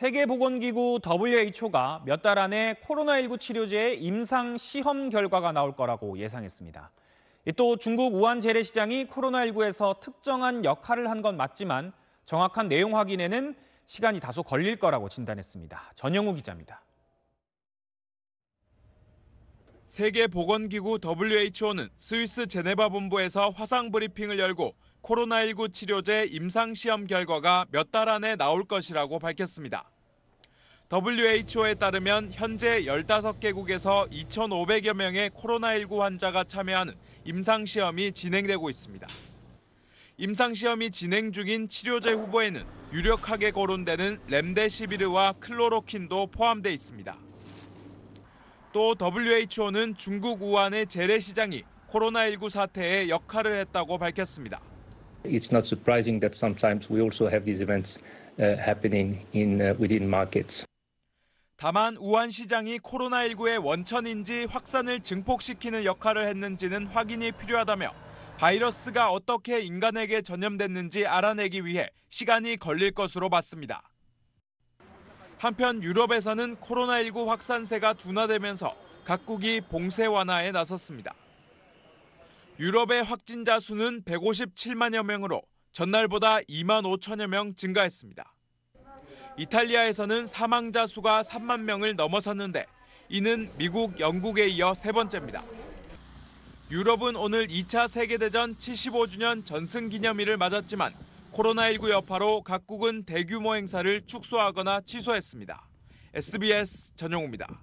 세계보건기구 WHO가 몇 달 안에 코로나19 치료제의 임상 시험 결과가 나올 거라고 예상했습니다. 또 중국 우한 재래시장이 코로나19에서 특정한 역할을 한 건 맞지만 정확한 내용 확인에는 시간이 다소 걸릴 거라고 진단했습니다. 전영우 기자입니다. 세계보건기구 WHO는 스위스 제네바 본부에서 화상 브리핑을 열고 코로나19 치료제 임상시험 결과가 몇 달 안에 나올 것이라고 밝혔습니다. WHO에 따르면 현재 15개국에서 2,500여 명의 코로나19 환자가 참여하는 임상시험이 진행되고 있습니다. 임상시험이 진행 중인 치료제 후보에는 유력하게 거론되는 렘데시비르와 클로로킨도 포함돼 있습니다. 또 WHO는 중국 우한의 재래시장이 코로나19 사태에 역할을 했다고 밝혔습니다. It's not surprising that sometimes we also have these events uh, happening in uh, within markets. 다만 우한 시장이 코로나19의 원천인지 확산을 증폭시키는 역할을 했는지는 확인이 필요하다며 바이러스가 어떻게 인간에게 전염됐는지 알아내기 위해 시간이 걸릴 것으로 봤습니다. 한편 유럽에서는 코로나19 확산세가 둔화되면서 각국이 봉쇄 완화에 나섰습니다. 유럽의 확진자 수는 157만여 명으로 전날보다 2만 5천여 명 증가했습니다. 이탈리아에서는 사망자 수가 3만 명을 넘어섰는데 이는 미국, 영국에 이어 세 번째입니다. 유럽은 오늘 2차 세계대전 75주년 전승 기념일을 맞았지만 코로나19 여파로 각국은 대규모 행사를 축소하거나 취소했습니다. SBS 전용우입니다.